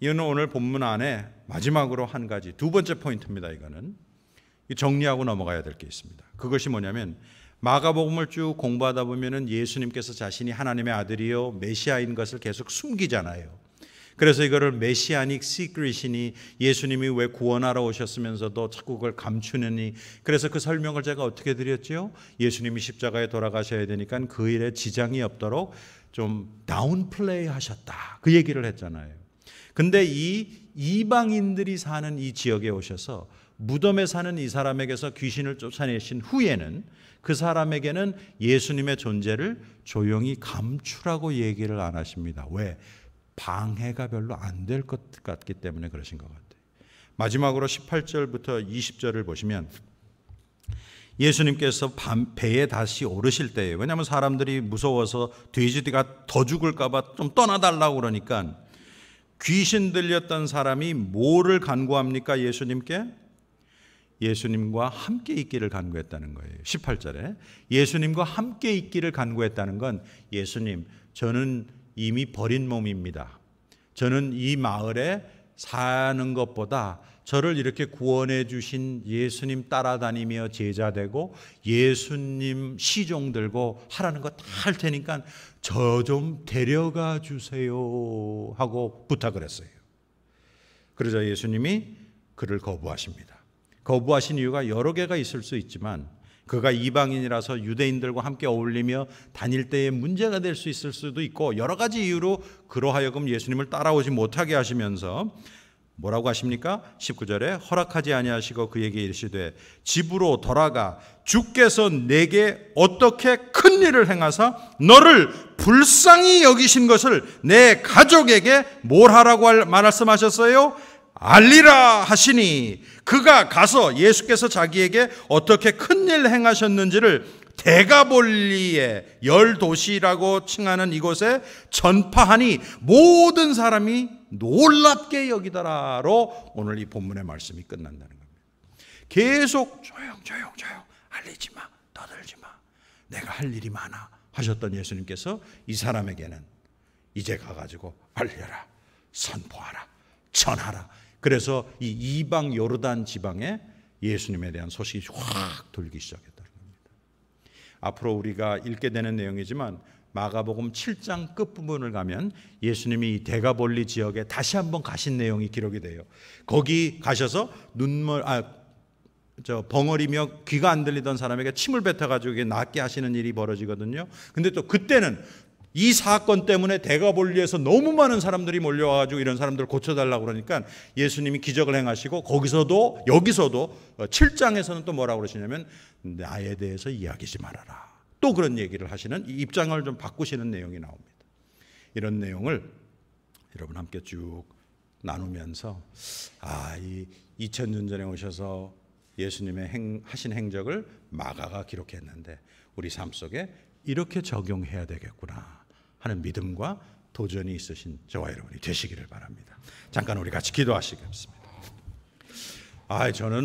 이는 오늘 본문 안에 마지막으로 한 가지 두 번째 포인트입니다. 이거는 정리하고 넘어가야 될 게 있습니다. 그것이 뭐냐면 마가복음을 쭉 공부하다 보면은 예수님께서 자신이 하나님의 아들이요 메시아인 것을 계속 숨기잖아요. 그래서 이거를 메시아닉 시크릿이니 예수님이 왜 구원하러 오셨으면서도 자꾸 그걸 감추느니 그래서 그 설명을 제가 어떻게 드렸지요? 예수님이 십자가에 돌아가셔야 되니까 그 일에 지장이 없도록 좀 다운플레이 하셨다. 그 얘기를 했잖아요. 근데 이 이방인들이 사는 이 지역에 오셔서 무덤에 사는 이 사람에게서 귀신을 쫓아내신 후에는 그 사람에게는 예수님의 존재를 조용히 감추라고 얘기를 안 하십니다. 왜? 방해가 별로 안 될 것 같기 때문에 그러신 것 같아요. 마지막으로 18절부터 20절을 보시면 예수님께서 밤, 배에 다시 오르실 때에 왜냐하면 사람들이 무서워서 돼지가 더 죽을까봐 좀 떠나달라고 그러니까 귀신 들렸던 사람이 뭐를 간구합니까 예수님께? 예수님과 함께 있기를 간구했다는 거예요. 18절에 예수님과 함께 있기를 간구했다는 건 예수님 저는 이미 버린 몸입니다. 저는 이 마을에 사는 것보다 저를 이렇게 구원해 주신 예수님 따라다니며 제자되고 예수님 시종 들고 하라는 거 다 할 테니까 저 좀 데려가 주세요 하고 부탁을 했어요. 그러자 예수님이 그를 거부하십니다. 거부하신 이유가 여러 개가 있을 수 있지만 그가 이방인이라서 유대인들과 함께 어울리며 다닐 때에 문제가 될 수 있을 수도 있고 여러 가지 이유로 그러하여금 예수님을 따라오지 못하게 하시면서 뭐라고 하십니까? 19절에 허락하지 아니하시고 그에게 이르시되 집으로 돌아가 주께서 내게 어떻게 큰 일을 행하사 너를 불쌍히 여기신 것을 내 가족에게 뭘 하라고 말씀하셨어요? 알리라 하시니 그가 가서 예수께서 자기에게 어떻게 큰 일 행하셨는지를 대가볼리의 열 도시라고 칭하는 이곳에 전파하니 모든 사람이 놀랍게 여기더라로 오늘 이 본문의 말씀이 끝난다는 겁니다. 계속 조용 조용 조용 알리지 마 떠들지 마 내가 할 일이 많아 하셨던 예수님께서 이 사람에게는 이제 가가지고 알려라 선포하라 전하라 그래서 이 이방 요르단 지방에 예수님에 대한 소식이 확 돌기 시작했다는 겁니다. 앞으로 우리가 읽게 되는 내용이지만 마가복음 7장 끝부분을 가면 예수님이 대가볼리 지역에 다시 한번 가신 내용이 기록이 돼요. 거기 가셔서 눈물 아저 벙어리며 귀가 안 들리던 사람에게 침을 뱉어 가지고 낫게 하시는 일이 벌어지거든요. 근데 또 그때는 이 사건 때문에 대가볼리에서 너무 많은 사람들이 몰려와가지고 이런 사람들 고쳐달라고 그러니까 예수님이 기적을 행하시고 거기서도 여기서도 7장에서는 어, 또 뭐라고 그러시냐면 나에 대해서 이야기하지 말아라. 또 그런 얘기를 하시는 이 입장을 좀 바꾸시는 내용이 나옵니다. 이런 내용을 여러분 함께 쭉 나누면서 아, 이 2000년 전에 오셔서 예수님의 행, 하신 행적을 마가가 기록했는데 우리 삶 속에 이렇게 적용해야 되겠구나. 하는 믿음과 도전이 있으신 저와 여러분이 되시기를 바랍니다. 잠깐 우리 같이 기도하시겠습니다. 아, 저는 뭐